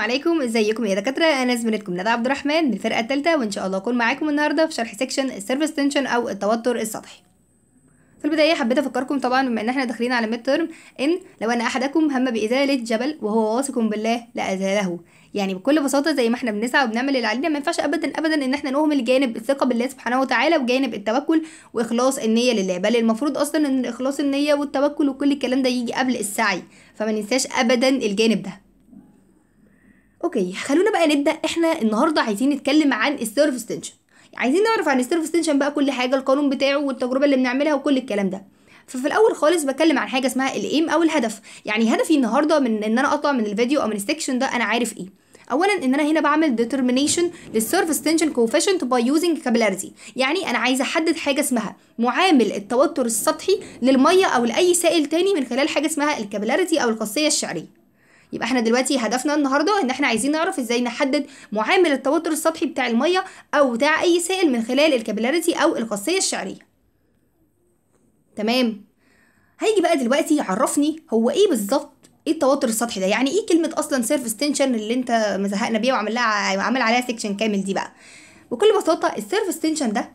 عليكم ازيكم يا دكاتره انا زميلتكم ندى عبد الرحمن من الفرقه الثالثه وان شاء الله اكون معاكم النهارده في شرح سيكشن السيرفس تنشن او التوتر السطحي في البدايه حبيت افكركم طبعا بما ان احنا داخلين على ميد ترم ان لو ان احدكم هم بازاله جبل وهو واثق بالله لازاله يعني بكل بساطه زي ما احنا بنسعى وبنعمل اللي علينا ما ينفعش ابدا ابدا ان احنا نهمل جانب الثقه بالله سبحانه وتعالى وجانب التوكل واخلاص النيه لله بل المفروض اصلا ان اخلاص النيه والتوكل وكل الكلام ده يجي قبل السعي فما ننساش ابدا الجانب ده اوكي خلونا بقى نبدا احنا النهارده عايزين نتكلم عن السيرف ستنشن عايزين نعرف عن السيرف ستنشن بقى كل حاجه القانون بتاعه والتجربه اللي بنعملها وكل الكلام ده ففي الاول خالص بتكلم عن حاجه اسمها الايم او الهدف يعني هدفي النهارده من ان انا اقطع من الفيديو او من السكشن ده انا عارف ايه اولا ان انا هنا بعمل ديترمينيشن للسيرفس تنشن كوفيشنت باي يوزنج كابيلاريتي يعني انا عايزه احدد حاجه اسمها معامل التوتر السطحي للميه او لاي سائل تاني من خلال حاجه اسمها الكابيلاريتي او القصيه الشعريه يبقى احنا دلوقتي هدفنا النهارده ان احنا عايزين نعرف ازاي نحدد معامل التوتر السطحي بتاع الميه او بتاع اي سائل من خلال الكابيلاريتي او الخاصيه الشعريه تمام هيجي بقى دلوقتي يعرفني هو ايه بالظبط ايه التوتر السطحي ده يعني ايه كلمه اصلا سيرفيس تنشن اللي انت مزهقنا بيها وعامل لها عامل عليها سيكشن كامل دي بقى بكل بساطه السيرفيس تنشن ده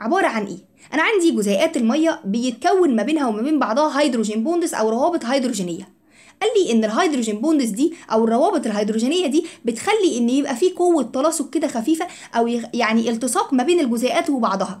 عباره عن ايه انا عندي جزيئات الميه بيتكون ما بينها وما بين بعضها هيدروجين بوندس او روابط هيدروجينيه قال لي ان الهيدروجين بوندز دي او الروابط الهيدروجينيه دي بتخلي ان يبقى في قوه تلاصق كده خفيفه او يعني التصاق ما بين الجزيئات وبعضها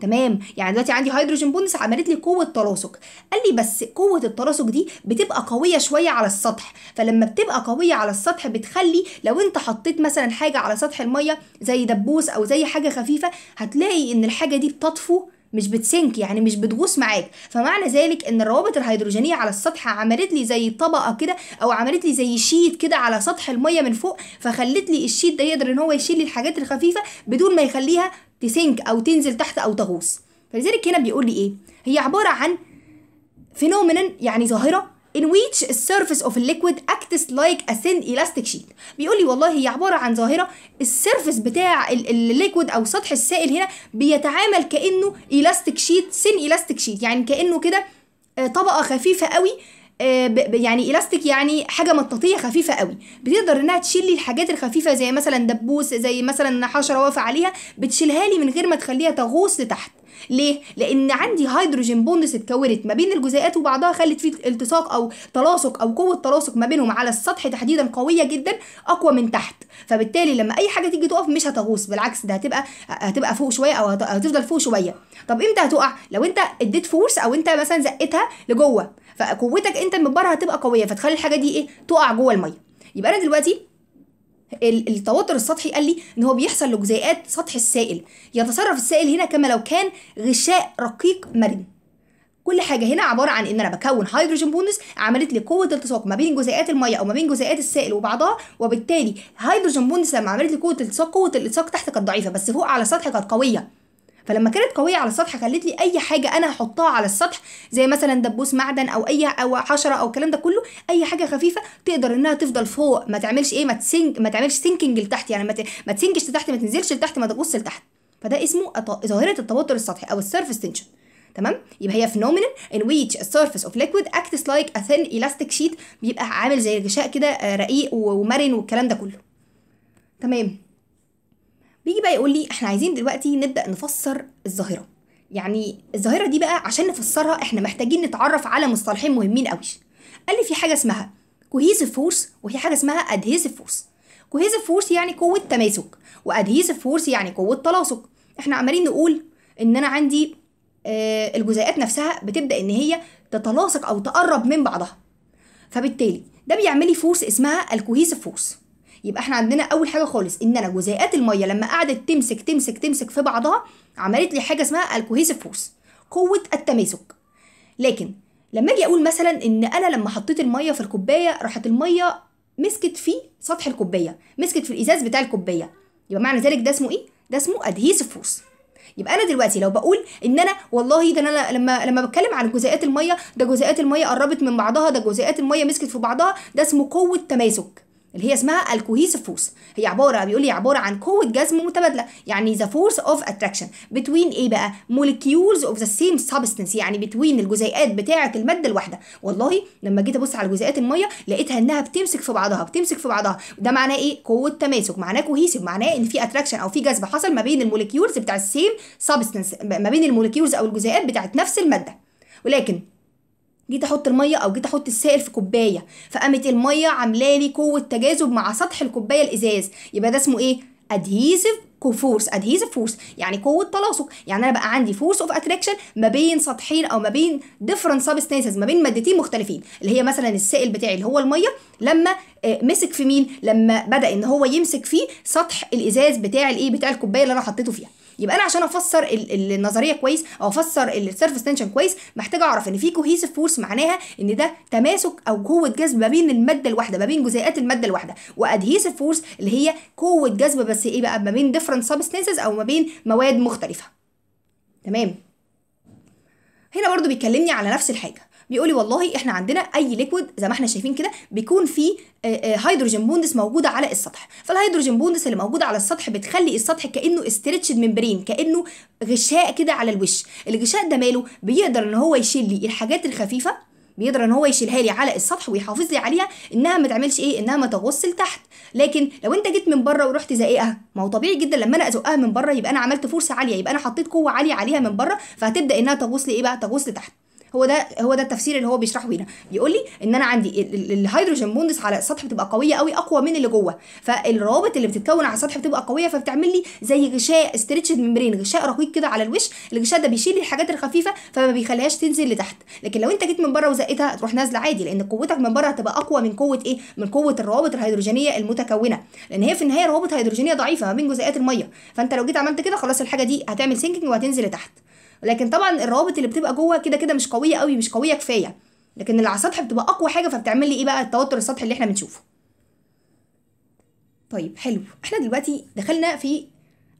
تمام يعني دلوقتي عندي هيدروجين بوندس عملت لي قوه تلاصق قال لي بس قوه التلاصق دي بتبقى قويه شويه على السطح فلما بتبقى قويه على السطح بتخلي لو انت حطيت مثلا حاجه على سطح الميه زي دبوس او زي حاجه خفيفه هتلاقي ان الحاجه دي بتطفو مش بتسنك يعني مش بتغوص معاك فمعنى ذلك ان الروابط الهيدروجينيه على السطح عملت لي زي طبقه كده او عملت لي زي شيت كده على سطح الميه من فوق فخلت لي الشيت ده يقدر ان هو يشيل لي الحاجات الخفيفه بدون ما يخليها تسنك او تنزل تحت او تغوص فلذلك هنا بيقول لي ايه هي عباره عن فينومينن يعني ظاهره in which the surface of liquid acts like a thin elastic sheet بيقول لي والله هي عباره عن ظاهره السيرفس بتاع الليكويد او سطح السائل هنا بيتعامل كانه elastic sheet thin elastic sheet يعني كانه كده آه، طبقه خفيفه قوي آه، يعني الاستيك يعني حاجه مطاطيه خفيفه قوي بتقدر انها تشيل لي الحاجات الخفيفه زي مثلا دبوس زي مثلا حشره واقفه عليها بتشيلها لي من غير ما تخليها تغوص لتحت ليه لان عندي هيدروجين بوندس اتكونت ما بين الجزيئات وبعضها خلت فيه التصاق او تلاصق او قوه تلاصق ما بينهم على السطح تحديدا قويه جدا اقوى من تحت فبالتالي لما اي حاجه تيجي تقف مش هتغوص بالعكس ده هتبقى هتبقى فوق شويه او هتفضل فوق شويه طب امتى هتقع لو انت اديت فورس او انت مثلا زقتها لجوه فقوتك انت من بره هتبقى قويه فتخلي الحاجه دي ايه تقع جوه الميه يبقى انا دلوقتي التوتر السطحي قال لي ان هو بيحصل لجزيئات سطح السائل يتصرف السائل هنا كما لو كان غشاء رقيق مرن كل حاجه هنا عباره عن ان انا بكون هيدروجين بونس عملت لي قوه التصاق ما بين جزيئات الميه او ما بين جزيئات السائل وبعضها وبالتالي هيدروجين بونس لما عملت لي قوه التصاق قوه الالتصاق تحت كانت ضعيفه بس فوق على السطح كانت قويه فلما كانت قويه على السطح خلت لي اي حاجه انا هحطها على السطح زي مثلا دبوس معدن او اي او حشره او الكلام ده كله اي حاجه خفيفه تقدر انها تفضل فوق ما تعملش ايه ما تسنك ما تعملش سينكينج لتحت يعني ما, ما تسنكش لتحت ما تنزلش لتحت ما تبص لتحت فده اسمه ظاهره التوتر السطحي او السيرفس تنشن تمام يبقى هي phenomenon in which a surface of liquid acts like a thin elastic sheet بيبقى عامل زي غشاء كده آه، رقيق ومرن والكلام ده كله تمام بيجي بقى يقول لي احنا عايزين دلوقتي نبدا نفسر الظاهره يعني الظاهره دي بقى عشان نفسرها احنا محتاجين نتعرف على مصطلحين مهمين قوي قال لي في حاجه اسمها كوهيسيف فورس وفي حاجه اسمها ادهيسيف فورس كوهيسيف فورس يعني قوه تماسك وادهيسيف فورس يعني قوه تلاصق احنا عمالين نقول ان انا عندي آه الجزيئات نفسها بتبدا ان هي تتلاصق او تقرب من بعضها فبالتالي ده بيعمل لي فورس اسمها الكوهيسيف فورس يبقى احنا عندنا اول حاجه خالص ان انا جزيئات الميه لما قعدت تمسك تمسك تمسك في بعضها عملت لي حاجه اسمها الكوهيسيف فورس قوه التماسك لكن لما اجي اقول مثلا ان انا لما حطيت الميه في الكوبايه راحت الميه مسكت في سطح الكوبايه مسكت في الازاز بتاع الكوبايه يبقى معنى ذلك ده اسمه ايه ده اسمه ادهيسيف فورس يبقى انا دلوقتي لو بقول ان انا والله ده انا لما لما بتكلم عن جزيئات الميه ده جزيئات الميه قربت من بعضها ده جزيئات الميه مسكت في بعضها ده اسمه قوه تماسك اللي هي اسمها الكوهيسيف فورس هي عباره بيقول لي عباره عن قوه جذب متبادله يعني ذا فورس اوف اتراكشن بتوين ايه بقى مولكيولز اوف ذا سيم سبستنس يعني بتوين الجزيئات بتاعه الماده الواحده والله لما جيت ابص على جزيئات الميه لقيتها انها بتمسك في بعضها بتمسك في بعضها ده معناه ايه قوه تماسك معناه كوهيسيف معناه ان في اتراكشن او في جذب حصل ما بين المولكيولز بتاع السيم سبستنس ما بين المولكيولز او الجزيئات بتاعه نفس الماده ولكن جيت احط الميه او جيت احط السائل في كوبايه فقامت الميه عامله لي قوه تجاذب مع سطح الكوبايه الازاز يبقى ده اسمه ايه ادهيسيف فورس ادهيسيف فورس يعني قوه تلاصق يعني انا بقى عندي فورس اوف اتراكشن ما بين سطحين او ما بين ديفرنت سبستانسز ما بين مادتين مختلفين اللي هي مثلا السائل بتاعي اللي هو الميه لما آه، مسك في مين لما بدا ان هو يمسك في سطح الازاز بتاع الايه بتاع الكوبايه اللي انا حطيته فيها يبقى انا عشان افسر النظريه كويس او افسر السيرفس تنشن كويس محتاج اعرف ان في كوهيسيف فورس معناها ان ده تماسك او قوه جذب ما بين الماده الواحده ما بين جزيئات الماده الواحده وادهيسيف فورس اللي هي قوه جذب بس ايه بقى ما بين ديفرنت سبستنسز او ما بين مواد مختلفه تمام هنا برضو بيكلمني على نفس الحاجه بيقول لي والله احنا عندنا اي ليكويد زي ما احنا شايفين كده بيكون فيه هيدروجين بوندس موجوده على السطح فالهيدروجين بوندس اللي موجوده على السطح بتخلي السطح كانه استرتشد ممبرين كانه غشاء كده على الوش الغشاء ده ماله بيقدر ان هو يشيل لي الحاجات الخفيفه بيقدر ان هو يشيلها لي على السطح ويحافظ لي عليها انها ما تعملش ايه انها ما تغوص لتحت لكن لو انت جيت من بره ورحت زقيقها إيه؟ ما هو طبيعي جدا لما انا ازقها من بره يبقى انا عملت فرصه عاليه يبقى انا حطيت قوه عاليه عليها من بره فهتبدا انها تغوص لي ايه بقى تغوص لتحت هو ده هو ده التفسير اللي هو بيشرحه هنا بيقول لي ان انا عندي الهيدروجين بوندس على السطح بتبقى قويه قوي اقوى من اللي جوه فالروابط اللي بتتكون على السطح بتبقى قويه فبتعمل لي زي غشاء استريتشد ميمبرين غشاء رقيق كده على الوش الغشاء ده بيشيل الحاجات الخفيفه فما بيخليهاش تنزل لتحت لكن لو انت جيت من بره وزقتها تروح نازله عادي لان قوتك من بره هتبقى اقوى من قوه ايه من قوه الروابط الهيدروجينيه المتكونه لان هي في النهايه روابط هيدروجينيه ضعيفه ما بين جزيئات الميه فانت لو جيت عملت كده خلاص الحاجه دي هتعمل سينكينج وهتنزل لتحت لكن طبعا الروابط اللي بتبقى جوه كده كده مش قويه قوي مش قويه كفايه لكن اللي على السطح بتبقى اقوى حاجه فبتعمل لي ايه بقى التوتر السطحي اللي احنا بنشوفه طيب حلو احنا دلوقتي دخلنا في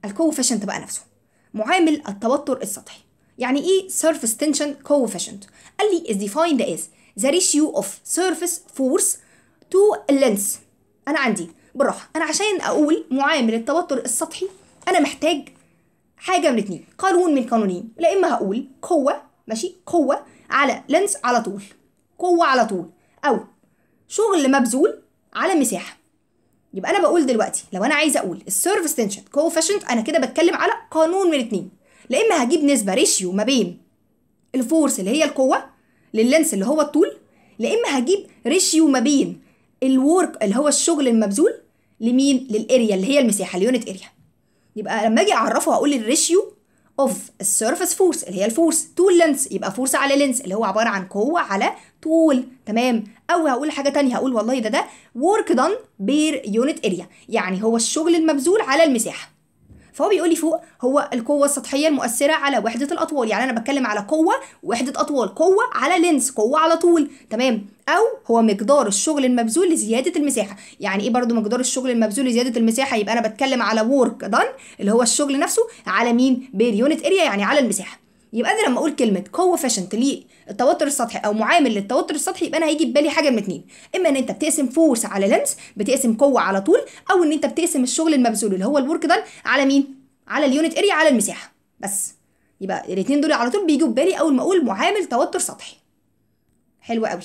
الكوفيشنت بقى نفسه معامل التوتر السطحي يعني ايه surface tension coefficient قال لي is defined as the ratio of surface force to length انا عندي بالراحه انا عشان اقول معامل التوتر السطحي انا محتاج حاجه من اتنين قانون من قانونين لا اما هقول قوه ماشي قوه على لينس على طول قوه على طول او شغل مبذول على مساحه يبقى انا بقول دلوقتي لو انا عايزه اقول السيرفس تنشن كوفيشنت انا كده بتكلم على قانون من اتنين لا اما هجيب نسبه ريشيو ما بين الفورس اللي هي القوه لللينس اللي هو الطول لا اما هجيب ريشيو ما بين الورك اللي هو الشغل المبذول لمين للاريا اللي هي المساحه اليونت اريا يبقى لما اجي اعرفه هقول الريشيو اوف السيرفس فورس اللي هي الفورس طول لينس يبقى فورس على لينس اللي هو عباره عن قوه على طول تمام او هقول حاجه تانية هقول والله ده ده work done بير يونت اريا يعني هو الشغل المبذول على المساحه فهو بيقول لي فوق هو القوه السطحيه المؤثره على وحده الاطوال يعني انا بتكلم على قوه وحده اطوال قوه على لينس قوه على طول تمام او هو مقدار الشغل المبذول لزياده المساحه يعني ايه برضو مقدار الشغل المبذول لزياده المساحه يبقى انا بتكلم على ورك done اللي هو الشغل نفسه على مين بير يونت اريا يعني على المساحه يبقى انا لما اقول كلمه تليق للتوتر السطحي او معامل للتوتر السطحي يبقى انا هيجي في بالي حاجه من اتنين اما ان انت بتقسم فورس على لمس بتقسم قوه على طول او ان انت بتقسم الشغل المبذول اللي هو الورك دان على مين على اليونت اريا على المساحه بس يبقى الاثنين دول على طول بيجوا في بالي اول ما اقول معامل توتر سطحي حلو قوي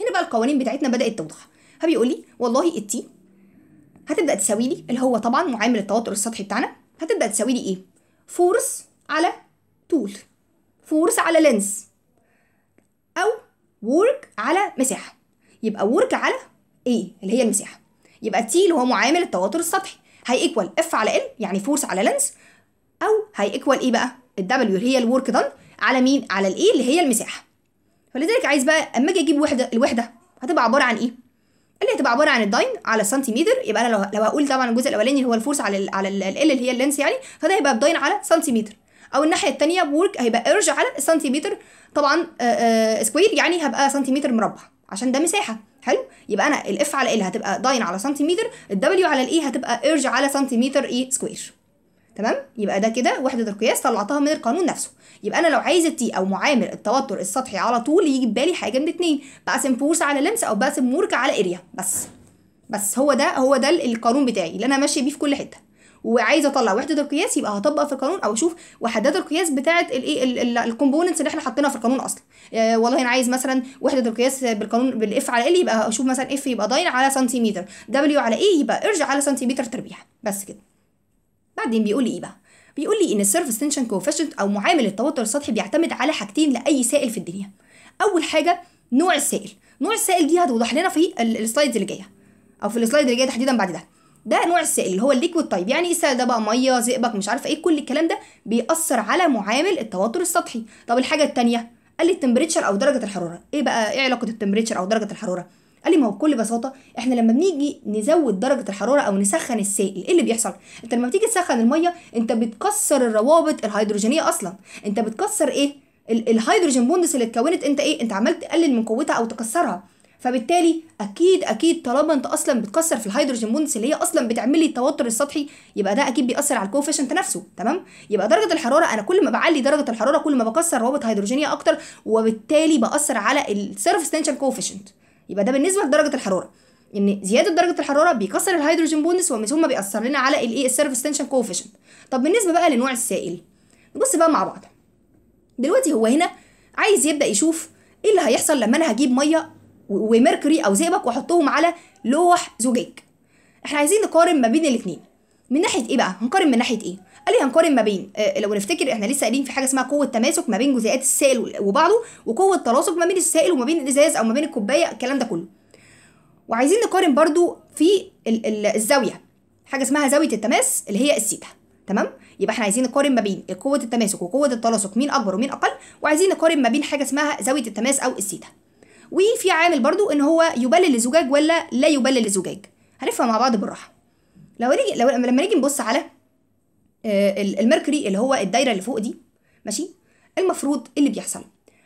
هنا بقى القوانين بتاعتنا بدات توضح فبيقول لي والله التي هتبدا تساوي لي اللي هو طبعا معامل التوتر السطحي بتاعنا هتبدا تساوي لي ايه فورس على طول فورس على لينس أو ورك على مساحة يبقى ورك على ايه اللي هي المساحة يبقى تي اللي هو معامل التواتر السطحي هيكوال اف على ال يعني فورس على لينس أو هيكوال إيه بقى الدبليو اللي هي الورك دان على مين على الاي اللي هي المساحة فلذلك عايز بقى أما أجي أجيب وحدة الوحدة هتبقى عبارة عن إيه اللي هتبقى عباره عن الداين على سنتيمتر يبقى انا لو لو هقول طبعا الجزء الاولاني اللي هو الفورس على ال على ال اللي هي اللينس يعني فده هيبقى الداين على سنتيمتر او الناحيه الثانيه بورك هيبقى ارج على سنتيمتر طبعا سكوير آه، آه، يعني هبقى سنتيمتر مربع عشان ده مساحه حلو يبقى انا الاف على ال e هتبقى داين على سنتيمتر الدبليو على الاي هتبقى ارج على سنتيمتر اي سكوير تمام يبقى ده كده وحده القياس طلعتها من القانون نفسه يبقى انا لو عايز التي او معامل التوتر السطحي على طول يجي في بالي حاجه من اتنين بقسم فورس على لمس او بقسم مورك على اريا بس بس هو ده هو ده القانون بتاعي اللي انا ماشيه بيه في كل حته وعايزه اطلع وحده القياس يبقى هطبق في القانون او اشوف وحدات القياس بتاعه إيه، الايه الكومبوننتس اللي احنا حاطينها في القانون اصلا آه، والله انا عايز مثلا وحده القياس بالقانون بالاف على ال يبقى اشوف مثلا اف يبقى داين على سنتيمتر دبليو على ايه يبقى ارجع على سنتيمتر تربيع بس كده بعدين بيقول لي ايه بقى بيقول لي ان السيرفس تنشن كوفيشنت او معامل التوتر السطحي بيعتمد على حاجتين لاي سائل في الدنيا اول حاجه نوع السائل نوع السائل دي هتوضح لنا في السلايدز اللي جايه او في السلايد اللي جايه تحديدا بعد ده ده نوع السائل اللي هو الليكويد تايب يعني ايه السائل ده بقى ميه زئبق مش عارفه ايه كل الكلام ده بيأثر على معامل التوتر السطحي طب الحاجه الثانيه قال لي التمبريتشر او درجه الحراره ايه بقى ايه علاقه التمبريتشر او درجه الحراره قال لي ما هو بكل بساطه احنا لما بنيجي نزود درجه الحراره او نسخن السائل ايه اللي بيحصل انت لما بتيجي تسخن الميه انت بتكسر الروابط الهيدروجينيه اصلا انت بتكسر ايه الهيدروجين بوندس اللي اتكونت انت ايه انت عمال تقلل من قوتها او تكسرها فبالتالي اكيد اكيد طالما انت اصلا بتكسر في الهيدروجين بوندس اللي هي اصلا بتعمل لي التوتر السطحي يبقى ده اكيد بيأثر على الكوفيشنت نفسه تمام يبقى درجه الحراره انا كل ما بعلي درجه الحراره كل ما بكسر روابط هيدروجينيه اكتر وبالتالي بأثر على السيرفس تنشن كوفيشنت يبقى ده بالنسبه لدرجه الحراره ان زياده درجه الحراره بيكسر الهيدروجين بوندس ومن ثم بيأثر لنا على الايه السيرفس تنشن كوفيشنت طب بالنسبه بقى لنوع السائل نبص بقى مع بعض دلوقتي هو هنا عايز يبدا يشوف ايه اللي هيحصل لما انا هجيب ميه وميركوري او زئبق واحطهم على لوح زجاج احنا عايزين نقارن ما بين الاثنين من ناحيه ايه بقى هنقارن من ناحيه ايه قال لي هنقارن ما بين آه لو نفتكر احنا لسه قايلين في حاجه اسمها قوه تماسك ما بين جزيئات السائل وبعضه وقوه تلاصق ما بين السائل وما بين الازاز او ما بين الكوبايه الكلام ده كله وعايزين نقارن برضو في ال ال الزاويه حاجه اسمها زاويه التماس اللي هي السيتا تمام يبقى احنا عايزين نقارن ما بين قوه التماسك وقوه التلاصق مين اكبر ومين اقل وعايزين نقارن ما بين حاجه اسمها زاويه التماس او السيتا وفي عامل برضو ان هو يبلل الزجاج ولا لا يبلل الزجاج هنفهم مع بعض بالراحه لو نيجي لو لما نيجي نبص على آه، الميركوري اللي هو الدايره اللي فوق دي ماشي المفروض إيه اللي بيحصل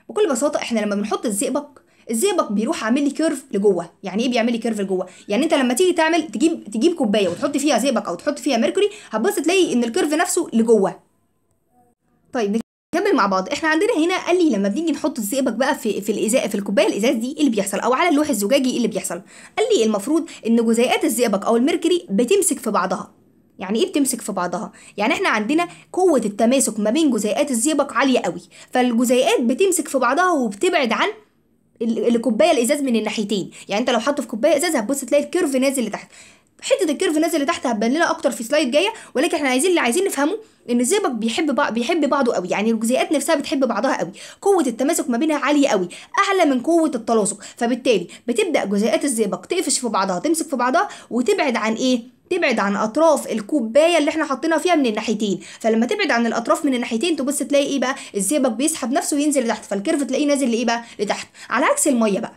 بكل بساطه احنا لما بنحط الزئبق الزئبق بيروح عامل لي كيرف لجوه يعني ايه بيعمل لي كيرف لجوه يعني انت لما تيجي تعمل تجيب تجيب كوبايه وتحط فيها زئبق او تحط فيها ميركوري هتبص تلاقي ان الكيرف نفسه لجوه طيب نكمل مع بعض احنا عندنا هنا قال لي لما بنيجي نحط الزئبق بقى في في الازاء في الكوبايه الازاز دي ايه اللي بيحصل او على اللوح الزجاجي ايه اللي بيحصل قال لي المفروض ان جزيئات الزئبق او الميركوري بتمسك في بعضها يعني ايه بتمسك في بعضها يعني احنا عندنا قوه التماسك ما بين جزيئات الزئبق عاليه قوي فالجزيئات بتمسك في بعضها وبتبعد عن الكوبايه الازاز من الناحيتين يعني انت لو حاطه في كوبايه ازاز هتبص تلاقي الكيرف نازل لتحت حته الكيرف نازل لتحت هتبان اكتر في سلايد جايه ولكن احنا عايزين اللي عايزين نفهمه ان الزئبق بيحب بعض بيحب بعضه قوي يعني الجزيئات نفسها بتحب بعضها قوي قوه التماسك ما بينها عاليه قوي اعلى من قوه التلاصق فبالتالي بتبدا جزيئات الزئبق تقفش في بعضها تمسك في بعضها وتبعد عن ايه تبعد عن اطراف الكوبايه اللي احنا حاطينها فيها من الناحيتين فلما تبعد عن الاطراف من الناحيتين تبص تلاقي ايه بقى الزئبق بيسحب نفسه وينزل لتحت فالكيرف تلاقيه نازل لايه بقى لتحت على عكس الميه بقى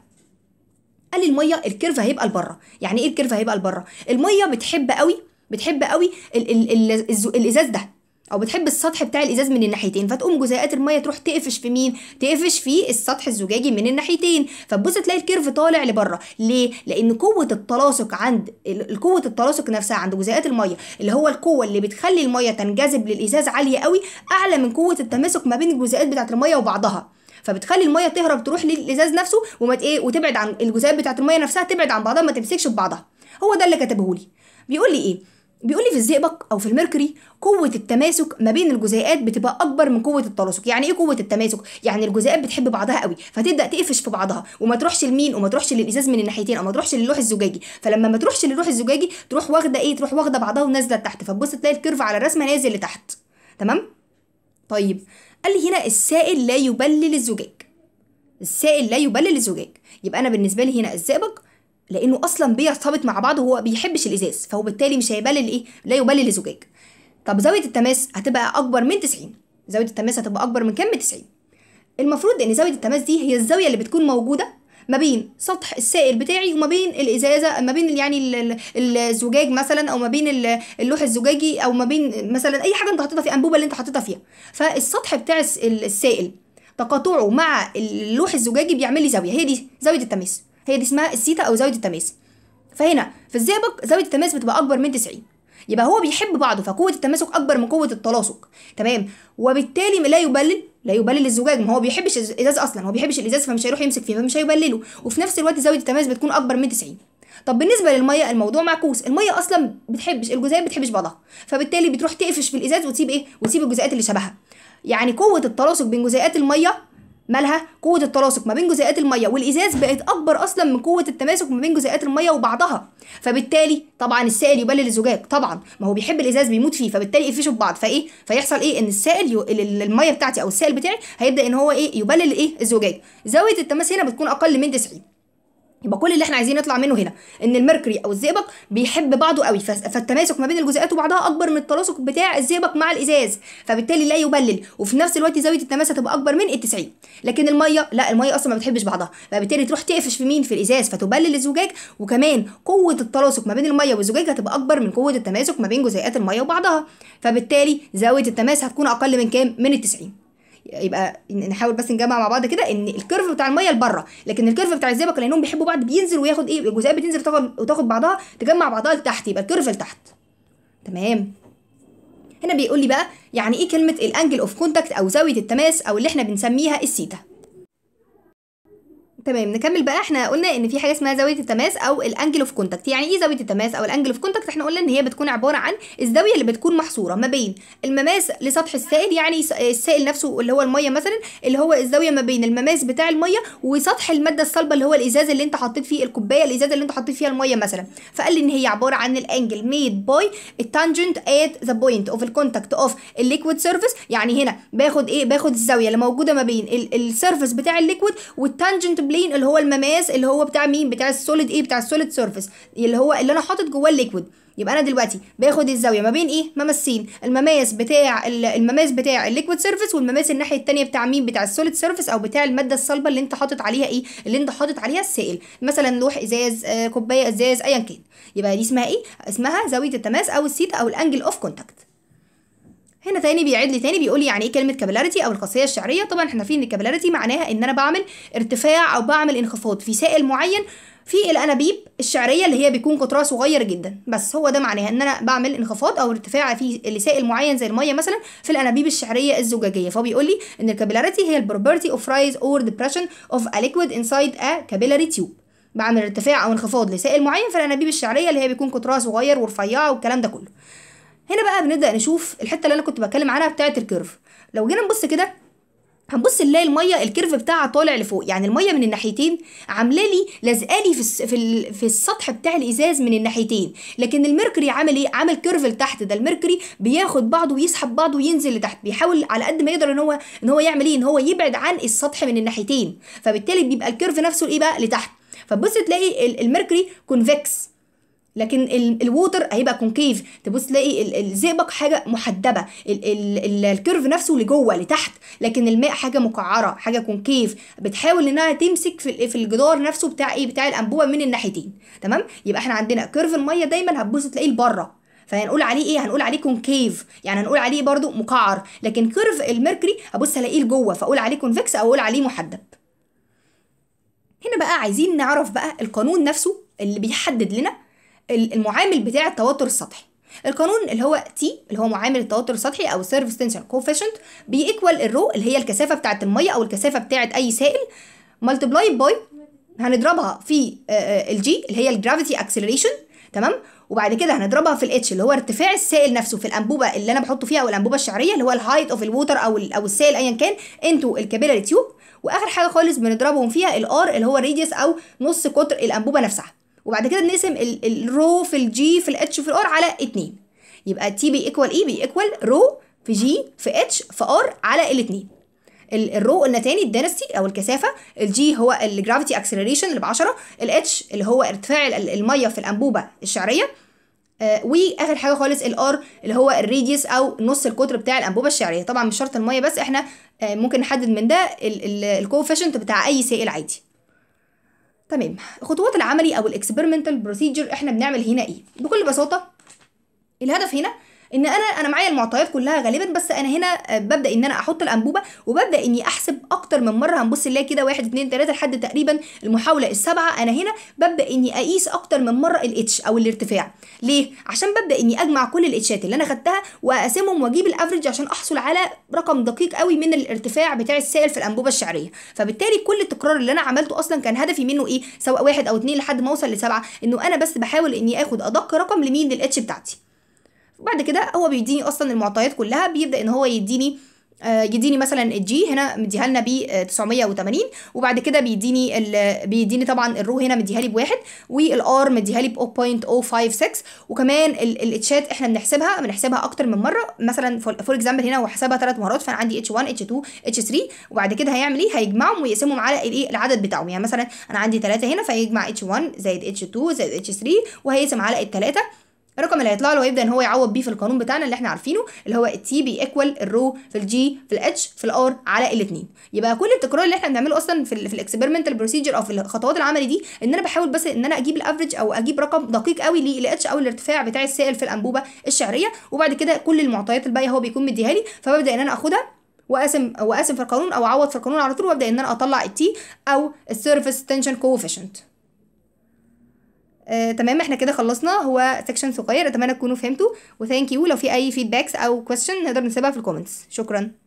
قال لي الميه الكيرف هيبقى لبره يعني ايه الكيرف هيبقى لبره الميه بتحب قوي بتحب قوي ال ال ال الازاز ده او بتحب السطح بتاع الازاز من الناحيتين فتقوم جزيئات الميه تروح تقفش في مين تقفش في السطح الزجاجي من الناحيتين فتبص تلاقي الكيرف طالع لبره ليه لان قوه التلاصق عند قوه التلاصق نفسها عند جزيئات الميه اللي هو القوه اللي بتخلي الميه تنجذب للازاز عاليه قوي اعلى من قوه التماسك ما بين الجزيئات بتاعه الميه وبعضها فبتخلي الميه تهرب تروح للازاز نفسه وما ايه وتبعد عن الجزيئات بتاعه الميه نفسها تبعد عن بعضها ما تمسكش ببعضها هو ده اللي كتبه لي بيقول لي ايه بيقول لي في الزئبق او في الميركوري قوه التماسك ما بين الجزيئات بتبقى اكبر من قوه التلاصق يعني ايه قوه التماسك يعني الجزيئات بتحب بعضها قوي فتبدا تقفش في بعضها وما تروحش لمين وما تروحش للازاز من الناحيتين او ما تروحش للوح الزجاجي فلما ما تروحش للوح الزجاجي تروح واخده ايه تروح واخده بعضها ونازله لتحت فتبص تلاقي الكيرف على الرسمه نازل لتحت تمام طيب قال هنا السائل لا يبلل الزجاج السائل لا يبلل الزجاج يبقى انا بالنسبه لي هنا الزئبق لانه اصلا بيرتبط مع بعضه هو بيحبش الازاز فهو بالتالي مش هيبلل ايه لا يبلل الزجاج طب زاويه التماس هتبقى اكبر من 90 زاويه التماس هتبقى اكبر من كام من 90 المفروض ان زاويه التماس دي هي الزاويه اللي بتكون موجوده ما بين سطح السائل بتاعي وما بين الازازه ما بين يعني الزجاج مثلا او ما بين اللوح الزجاجي او ما بين مثلا اي حاجه انت حاططها في انبوبه اللي انت حاططها فيها فالسطح بتاع السائل تقاطعه مع اللوح الزجاجي بيعمل لي زاويه هي دي زاويه التماس هي دي اسمها السيتا او زاويه التماس فهنا في الزئبق زاويه التماس بتبقى اكبر من 90 يبقى هو بيحب بعضه فقوه التماسك اكبر من قوه التلاصق تمام وبالتالي لا يبلل لا يبلل الزجاج ما هو بيحبش الازاز اصلا هو بيحبش الازاز فمش هيروح يمسك فيه فمش هيبلله وفي نفس الوقت زاويه التماس بتكون اكبر من 90 طب بالنسبه للميه الموضوع معكوس الميه اصلا بتحبش الجزيئات بتحبش بعضها فبالتالي بتروح تقفش في الازاز وتسيب ايه وتسيب الجزيئات اللي شبهها يعني قوه التلاصق بين جزيئات الميه مالها قوه التلاصق ما بين جزيئات الميه والازاز بقت اكبر اصلا من قوه التماسك ما بين جزيئات الميه وبعضها فبالتالي طبعا السائل يبلل الزجاج طبعا ما هو بيحب الازاز بيموت فيه فبالتالي في بعض فايه فيحصل ايه ان السائل يو... الميه بتاعتي او السائل بتاعي هيبدا ان هو ايه يبلل ايه الزجاج زاويه التماس هنا بتكون اقل من 90 يبقى كل اللي احنا عايزين نطلع منه هنا ان الميركوري او الزئبق بيحب بعضه قوي فالتماسك ما بين الجزيئات وبعضها اكبر من التلاصق بتاع الزئبق مع الازاز فبالتالي لا يبلل وفي نفس الوقت زاويه التماس هتبقى اكبر من ال 90 لكن الميه لا الميه اصلا ما بتحبش بعضها فبالتالي تروح تقفش في مين في الازاز فتبلل الزجاج وكمان قوه التلاصق ما بين الميه والزجاج هتبقى اكبر من قوه التماسك ما بين جزيئات الميه وبعضها فبالتالي زاويه التماس هتكون اقل من كام من ال 90 يبقى نحاول بس نجمع مع بعض كده ان الكيرف بتاع الميه لبره لكن الكيرف بتاع الزئبق لانهم بيحبوا بعض بينزل وياخد ايه الجزيئات بتنزل وتاخد, بعضها تجمع بعضها لتحت يبقى الكيرف لتحت تمام هنا بيقول لي بقى يعني ايه كلمه الانجل اوف كونتاكت او زاويه التماس او اللي احنا بنسميها السيتا تمام نكمل بقى احنا قلنا ان في حاجه اسمها زاويه التماس او الانجل اوف كونتاكت يعني ايه زاويه التماس او الانجل اوف كونتاكت احنا قلنا ان هي بتكون عباره عن الزاويه اللي بتكون محصوره ما بين المماس لسطح السائل يعني السائل نفسه اللي هو الميه مثلا اللي هو الزاويه ما بين المماس بتاع الميه وسطح الماده الصلبه اللي هو الازاز اللي انت حطيت فيه الكوبايه الازازه اللي انت حطيت فيها الميه مثلا فقال لي ان هي عباره عن الانجل ميد باي التانجنت ات ذا بوينت اوف الكونتاكت اوف الليكويد سيرفيس يعني هنا باخد ايه باخد الزاويه اللي موجوده ما بين السيرفيس بتاع الليكويد والتانجنت بلين اللي هو المماس اللي هو بتاع مين بتاع السوليد ايه بتاع السوليد سيرفيس اللي هو اللي انا حاطط جواه الليكويد يبقى انا دلوقتي باخد الزاويه ما بين ايه ممسين المماس بتاع المماس بتاع الليكويد سيرفيس والمماس الناحيه الثانيه بتاع مين بتاع السوليد سيرفيس او بتاع الماده الصلبه اللي انت حاطط عليها ايه اللي انت حاطط عليها السائل مثلا لوح ازاز آه، كوبايه ازاز ايا كان يبقى دي اسمها ايه اسمها زاويه التماس او السيتا او الانجل اوف كونتاكت هنا تاني بيعيد لي تاني بيقول لي يعني ايه كلمه كابيلاريتي او القصيه الشعريه طبعا احنا عارفين ان الكابيلاريتي معناها ان انا بعمل ارتفاع او بعمل انخفاض في سائل معين في الانابيب الشعريه اللي هي بيكون قطرها صغير جدا بس هو ده معناها ان انا بعمل انخفاض او ارتفاع في لسائل معين زي الميه مثلا في الانابيب الشعريه الزجاجيه فبيقول لي ان الكابيلاريتي هي البروبرتي اوف رايز اور ديبريشن اوف ا ليكويد انسايد ا كابيلاري تيوب بعمل ارتفاع او انخفاض لسائل معين في الانابيب الشعريه اللي هي بيكون قطرها صغير ورفيعه والكلام ده كله هنا بقى بنبدا نشوف الحته اللي انا كنت بتكلم عنها بتاعه الكيرف لو جينا نبص كده هنبص نلاقي الميه الكيرف بتاعها طالع لفوق يعني الميه من الناحيتين عامله لي لازقالي في في في السطح بتاع الازاز من الناحيتين لكن الميركوري عامل ايه عامل كيرف لتحت ده الميركوري بياخد بعضه ويسحب بعضه وينزل لتحت بيحاول على قد ما يقدر ان هو ان هو يعمل ايه ان هو يبعد عن السطح من الناحيتين فبالتالي بيبقى الكيرف نفسه ايه بقى لتحت فتبص تلاقي الميركوري كونفكس لكن الووتر هيبقى كونكيف تبص تلاقي الزئبق حاجه محدبه الكيرف نفسه لجوه لتحت لكن الماء حاجه مقعره حاجه كونكيف بتحاول انها تمسك في الجدار نفسه بتاع ايه بتاع الانبوبه من الناحيتين تمام يبقى احنا عندنا كيرف الميه دايما هتبص تلاقيه لبره فهنقول عليه ايه هنقول عليه كونكيف يعني هنقول عليه برده مقعر لكن كيرف الميركوري هبص الاقيه لجوه فاقول عليه كونفكس او اقول عليه محدب هنا بقى عايزين نعرف بقى القانون نفسه اللي بيحدد لنا المعامل بتاع التوتر السطحي القانون اللي هو تي اللي هو معامل التوتر السطحي او السيرفيس تنشن كوفيشنت بيكوال الرو اللي هي الكثافه بتاعه الميه او الكثافه بتاعه اي سائل ملتبلاي باي هنضربها في آه، آه، الجي اللي هي الجرافيتي اكسلريشن تمام وبعد كده هنضربها في الاتش اللي هو ارتفاع السائل نفسه في الانبوبه اللي انا بحطه فيها او الانبوبه الشعريه اللي هو الهايت اوف الووتر او او السائل ايا كان انتو الكابيلاري تيوب واخر حاجه خالص بنضربهم فيها الار اللي هو الراديوس او نص قطر الانبوبه نفسها وبعد كده بنقسم الرو في الجي في الاتش في الار على اتنين يبقى تي بي ايكوال اي e بي ايكوال رو في جي في اتش في ار على الاتنين الرو قلنا تاني الدنستي او الكثافه الجي هو الجرافيتي اكسلريشن اللي ب 10 الاتش اللي هو ارتفاع الميه في الانبوبه الشعريه آه واخر حاجه خالص الار اللي هو الريديوس او نص القطر بتاع الانبوبه الشعريه طبعا مش شرط الميه بس احنا آه ممكن نحدد من ده الكوفيشنت بتاع اي سائل عادي تمام خطوات العملي او الاكسبيرمنتال بروسيجر احنا بنعمل هنا ايه بكل بساطه الهدف هنا ان انا انا معايا المعطيات كلها غالبا بس انا هنا آه، ببدا ان انا احط الانبوبه وببدا اني احسب اكتر من مره هنبص نلاقي كده واحد اتنين تلاته لحد تقريبا المحاوله السابعه انا هنا ببدا اني اقيس اكتر من مره الاتش او الارتفاع ليه عشان ببدا اني اجمع كل الاتشات اللي انا خدتها واقسمهم واجيب الافرج عشان احصل على رقم دقيق قوي من الارتفاع بتاع السائل في الانبوبه الشعريه فبالتالي كل التكرار اللي انا عملته اصلا كان هدفي منه ايه سواء واحد او اتنين لحد ما اوصل لسبعه انه انا بس بحاول اني اخد ادق رقم لمين للاتش بتاعتي بعد كده هو بيديني اصلا المعطيات كلها بيبدا ان هو يديني آه، يديني مثلا الجي هنا مديها لنا ب 980 آه، وبعد كده بيديني ال... بيديني طبعا الرو هنا مديها لي بواحد والار مديها لي ب 0.056 وكمان الاتشات احنا بنحسبها بنحسبها اكتر من مره مثلا فور اكزامبل هنا هو حسبها ثلاث مرات فانا عندي اتش 1 اتش 2 اتش 3 وبعد كده هيعمل ايه هيجمعهم ويقسمهم على الايه العدد بتاعهم يعني مثلا انا عندي ثلاثه هنا فيجمع اتش 1 زائد اتش 2 زائد اتش 3 وهيقسم على الثلاثه الرقم اللي هيطلع له هيبدا ان هو يعوض بيه في القانون بتاعنا اللي احنا عارفينه اللي هو التي بيكوال الرو في الجي في الاتش في الار على الاثنين يبقى كل التكرار اللي احنا بنعمله اصلا في ال في الاكسبيرمنتال بروسيجر او في الخطوات العملي دي ان انا بحاول بس ان انا اجيب الافريج او اجيب رقم دقيق قوي للاتش او الارتفاع بتاع السائل في الانبوبه الشعريه وبعد كده كل المعطيات الباقيه هو بيكون مديها لي فببدا ان انا اخدها واقسم واقسم في القانون او اعوض في القانون على طول وابدا ان انا اطلع التي او السيرفيس تنشن كوفيشنت آه، تمام احنا كده خلصنا هو سكشن صغير اتمنى تكونوا فهمتوا وثانك يو لو في اي فيدباكس او كويستشن نقدر نسيبها في الكومنتس شكرا